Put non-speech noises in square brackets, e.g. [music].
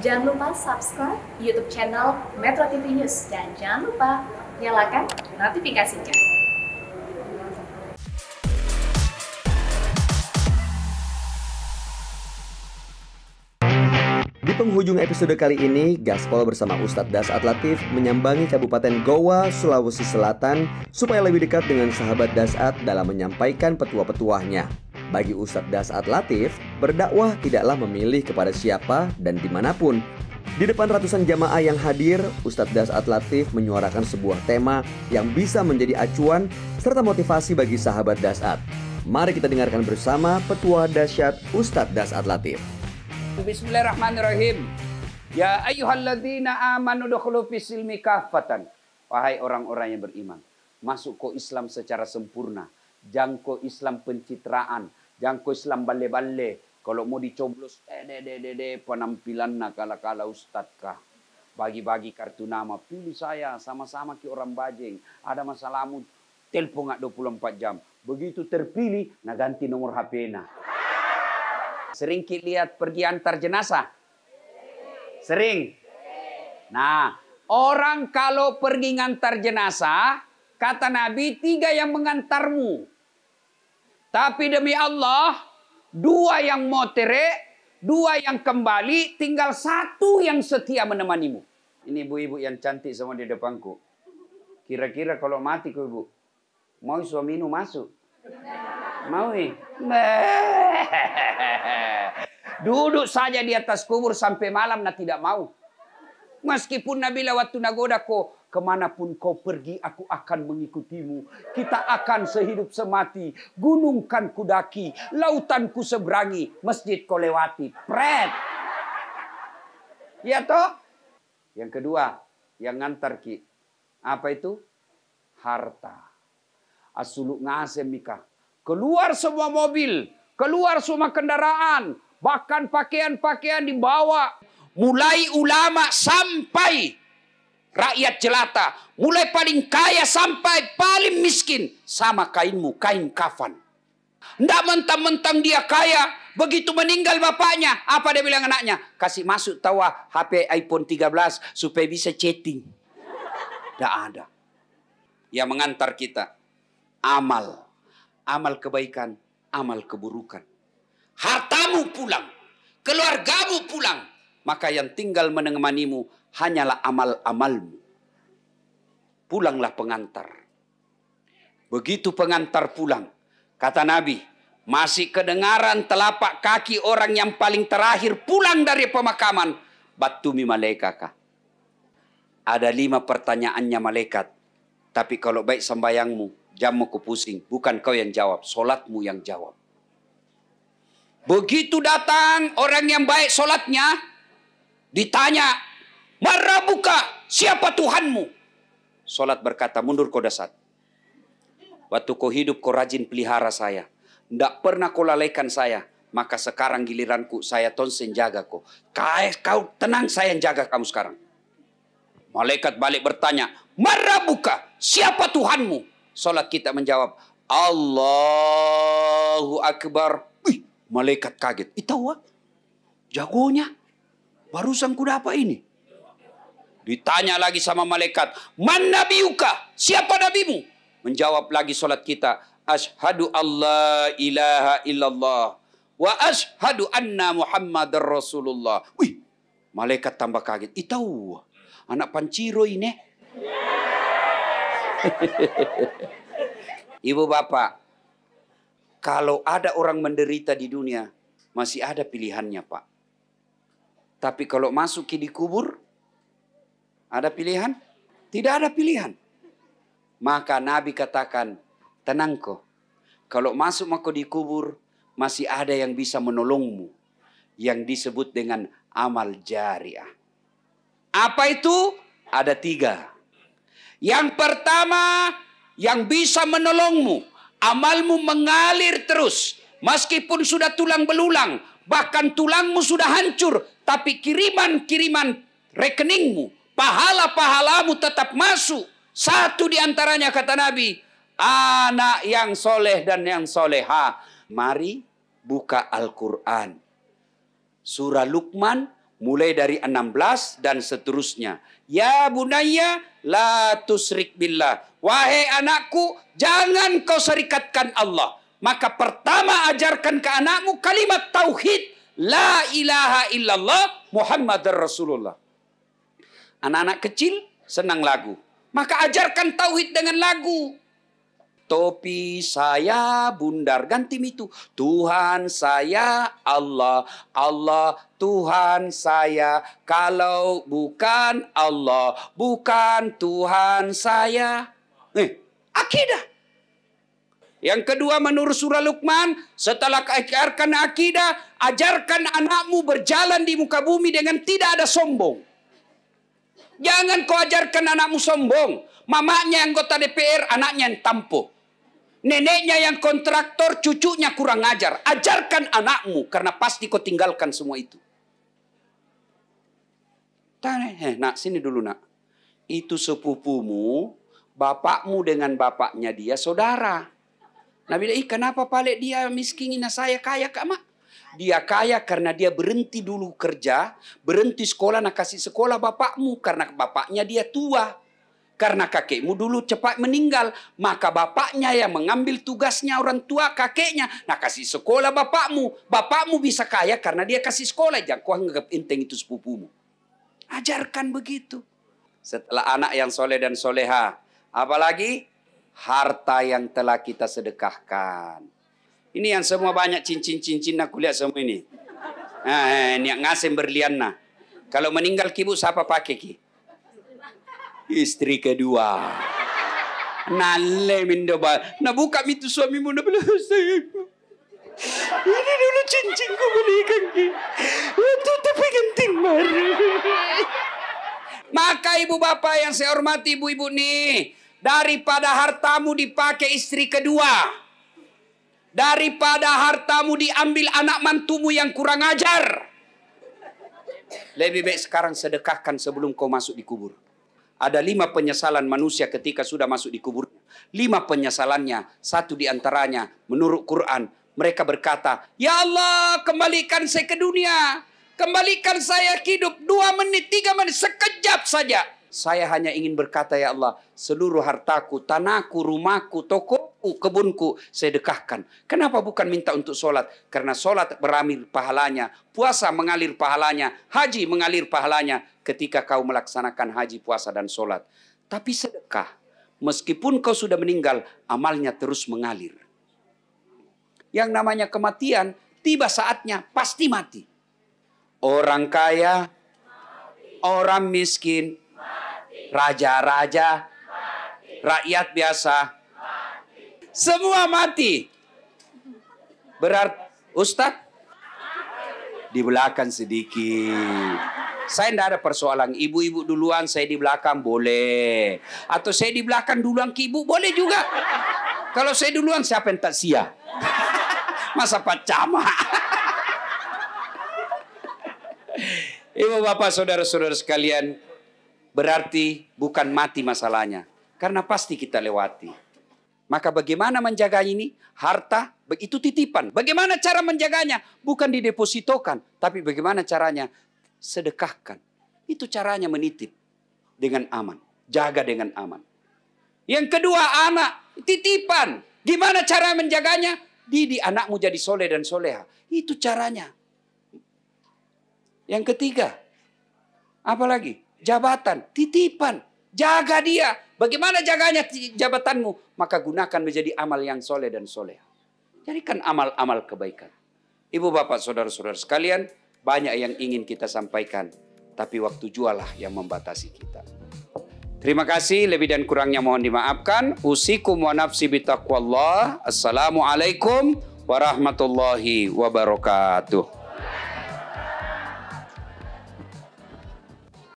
Jangan lupa subscribe YouTube channel Metro TV News dan jangan lupa nyalakan notifikasinya. Di penghujung episode kali ini, Gaspol bersama Ustadz Das Atlatif menyambangi Kabupaten Goa, Sulawesi Selatan supaya lebih dekat dengan sahabat Dasat dalam menyampaikan petua-petuahnya. Bagi Ustadz Dasat Latif, berdakwah tidaklah memilih kepada siapa dan dimanapun. Di depan ratusan jamaah yang hadir, Ustadz Dasat Latif menyuarakan sebuah tema yang bisa menjadi acuan serta motivasi bagi sahabat Dasat. Mari kita dengarkan bersama petua dasyat Ustadz Dasat Latif. Bismillahirrahmanirrahim. Ya ayuhalladzina amanu dukhulu fisilmi kafatan. Wahai orang-orang yang beriman, masuk ke Islam secara sempurna. jangko Islam pencitraan, kau Islam balle-balle. Kalau mau dicoblos, eh, de, de, de, de, penampilan nak kala-kala ustadz kah. Bagi-bagi kartu nama, pilih saya, sama-sama ke orang bajing. Ada masalahmu, telpon nggak 24 jam. Begitu terpilih, nak ganti nomor HP nak. Sering kita lihat pergi antar jenazah? Sering? Nah, orang kalau pergi antar jenazah, kata Nabi, tiga yang mengantarmu. Tapi demi Allah, dua yang motere, dua yang kembali, tinggal satu yang setia menemanimu. Ini ibu-ibu yang cantik semua di depanku. Kira-kira kalau mati ku ibu, mau suamimu masuk? Mau nih? Eh? [laughs] Duduk saja di atas kubur sampai malam nah tidak mau. Meskipun Nabi lewat tunagoda kok Kemanapun kau pergi, aku akan mengikutimu. Kita akan sehidup semati. Gunung kan kudaki, lautan ku seberangi, masjid kau lewati. Pret! Ya toh? Yang kedua, yang ngantar ki. Apa itu? Harta. Asuluk ngasem mika. Keluar semua mobil, keluar semua kendaraan, bahkan pakaian-pakaian dibawa. Mulai ulama sampai rakyat jelata, mulai paling kaya sampai paling miskin, sama kainmu, kain kafan. Tidak mentang-mentang dia kaya, begitu meninggal bapaknya, apa dia bilang anaknya? Kasih masuk tawa ah, HP iPhone 13 supaya bisa chatting. Tidak ada. Yang mengantar kita, amal. Amal kebaikan, amal keburukan. Hartamu pulang, keluargamu pulang, maka yang tinggal menemanimu hanyalah amal-amalmu. Pulanglah pengantar. Begitu pengantar pulang, kata Nabi, masih kedengaran telapak kaki orang yang paling terakhir pulang dari pemakaman. Batumi malaikat. Ada lima pertanyaannya malaikat. Tapi kalau baik sembayangmu, jammu ku pusing. Bukan kau yang jawab, solatmu yang jawab. Begitu datang orang yang baik solatnya, Ditanya, marabuka siapa Tuhanmu? Solat berkata, mundur kau dasar. Waktu kau hidup kau rajin pelihara saya. Tidak pernah kau lalaikan saya. Maka sekarang giliranku saya tonsen jaga kau. Kau tenang saya yang jaga kamu sekarang. Malaikat balik bertanya, Marabuka, siapa Tuhanmu? Solat kita menjawab, Allahu Akbar. Ih, malaikat kaget. Itu jagonya. Barusan ku dapat ini. Ditanya lagi sama malaikat, "Man nabiyuka? Siapa nabimu?" Menjawab lagi solat kita, ashadu Allah ilaha illallah wa ashadu anna Muhammadar Rasulullah." Wih, malaikat tambah kaget. Itau, anak panciro ini. [laughs] Ibu bapak, kalau ada orang menderita di dunia, masih ada pilihannya pak. Tapi kalau masuk ke dikubur, ada pilihan? Tidak ada pilihan. Maka Nabi katakan, tenang kok. Kalau masuk maka dikubur, masih ada yang bisa menolongmu. Yang disebut dengan amal jariah. Apa itu? Ada tiga. Yang pertama, yang bisa menolongmu. Amalmu mengalir terus. Meskipun sudah tulang belulang, bahkan tulangmu sudah hancur, tapi kiriman-kiriman rekeningmu, pahala-pahalamu tetap masuk. Satu di antaranya kata Nabi, anak yang soleh dan yang soleha. Mari buka Al-Quran. Surah Luqman mulai dari 16 dan seterusnya. Ya bunaya la tusrik billah. Wahai anakku, jangan kau serikatkan Allah. Maka pertama ajarkan ke anakmu kalimat tauhid. La ilaha illallah Muhammad Rasulullah. Anak-anak kecil senang lagu. Maka ajarkan tauhid dengan lagu. Topi saya bundar ganti itu. Tuhan saya Allah, Allah Tuhan saya. Kalau bukan Allah, bukan Tuhan saya. Eh, akidah. Yang kedua menurut surah Luqman, setelah ajarkan akidah, ajarkan anakmu berjalan di muka bumi dengan tidak ada sombong. Jangan kau ajarkan anakmu sombong. Mamanya anggota DPR, anaknya yang tampo. Neneknya yang kontraktor, cucunya kurang ajar. Ajarkan anakmu, karena pasti kau tinggalkan semua itu. Tanya, eh, nak sini dulu nak. Itu sepupumu, bapakmu dengan bapaknya dia saudara. Nabi bilang, ih kenapa palek dia ini, saya kaya kak mak? Dia kaya karena dia berhenti dulu kerja, berhenti sekolah, nak kasih sekolah bapakmu. Karena bapaknya dia tua. Karena kakekmu dulu cepat meninggal. Maka bapaknya yang mengambil tugasnya orang tua kakeknya. Nah kasih sekolah bapakmu. Bapakmu bisa kaya karena dia kasih sekolah. Jangan kau anggap enteng itu sepupumu. Ajarkan begitu. Setelah anak yang soleh dan soleha. Apalagi harta yang telah kita sedekahkan. Ini yang semua banyak cincin-cincin nak lihat semua ini. Nah, ini yang ngasih berlian nah. Kalau meninggal kibu siapa pakai ki? Istri kedua. Nale ba. Nah buka itu suamimu na bilang Ini dulu cincinku belikan ki. Itu tapi genting mari. Maka ibu bapa yang saya hormati ibu-ibu nih. Daripada hartamu dipakai istri kedua. Daripada hartamu diambil anak mantumu yang kurang ajar. Lebih baik sekarang sedekahkan sebelum kau masuk di kubur. Ada lima penyesalan manusia ketika sudah masuk di kubur. Lima penyesalannya. Satu di antaranya menurut Quran. Mereka berkata, Ya Allah kembalikan saya ke dunia. Kembalikan saya hidup dua menit, tiga menit, sekejap saja saya hanya ingin berkata ya Allah, seluruh hartaku, tanahku, rumahku, tokoku, kebunku sedekahkan. Kenapa bukan minta untuk sholat? Karena sholat beramil pahalanya, puasa mengalir pahalanya, haji mengalir pahalanya ketika kau melaksanakan haji, puasa dan sholat, Tapi sedekah, meskipun kau sudah meninggal, amalnya terus mengalir. Yang namanya kematian, tiba saatnya pasti mati. Orang kaya, orang miskin raja-raja, rakyat biasa, mati. semua mati. Berarti, Ustad di belakang sedikit. Saya tidak ada persoalan. Ibu-ibu duluan saya di belakang boleh. Atau saya di belakang duluan ke ibu boleh juga. Kalau saya duluan siapa yang tak sia? [laughs] Masa pacama? Cama? [laughs] ibu bapak saudara-saudara sekalian berarti bukan mati masalahnya. Karena pasti kita lewati. Maka bagaimana menjaga ini? Harta itu titipan. Bagaimana cara menjaganya? Bukan didepositokan, tapi bagaimana caranya? Sedekahkan. Itu caranya menitip dengan aman. Jaga dengan aman. Yang kedua anak, titipan. Gimana cara menjaganya? Didi anakmu jadi soleh dan soleha. Itu caranya. Yang ketiga, apa lagi? jabatan, titipan. Jaga dia. Bagaimana jaganya jabatanmu? Maka gunakan menjadi amal yang soleh dan soleh. Jadikan amal-amal kebaikan. Ibu bapak saudara-saudara sekalian, banyak yang ingin kita sampaikan. Tapi waktu jualah yang membatasi kita. Terima kasih. Lebih dan kurangnya mohon dimaafkan. Usikum wa nafsi bitaqwallah. Assalamualaikum warahmatullahi wabarakatuh.